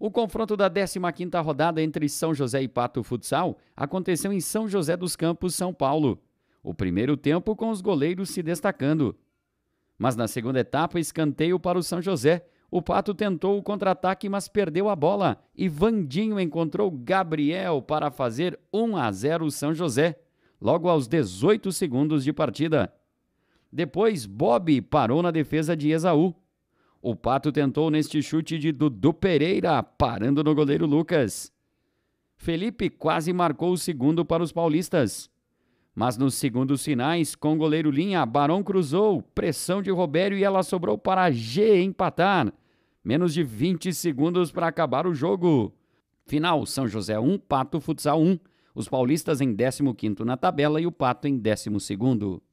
O confronto da 15ª rodada entre São José e Pato Futsal aconteceu em São José dos Campos, São Paulo. O primeiro tempo com os goleiros se destacando. Mas na segunda etapa, escanteio para o São José. O Pato tentou o contra-ataque, mas perdeu a bola. E Vandinho encontrou Gabriel para fazer 1 a 0 o São José, logo aos 18 segundos de partida. Depois, Bob parou na defesa de Esaú. O Pato tentou neste chute de Dudu Pereira, parando no goleiro Lucas. Felipe quase marcou o segundo para os paulistas. Mas nos segundos finais, com o goleiro Linha, Barão cruzou, pressão de Robério e ela sobrou para G empatar. Menos de 20 segundos para acabar o jogo. Final: São José 1, Pato Futsal 1. Os paulistas em 15 na tabela e o Pato em 12.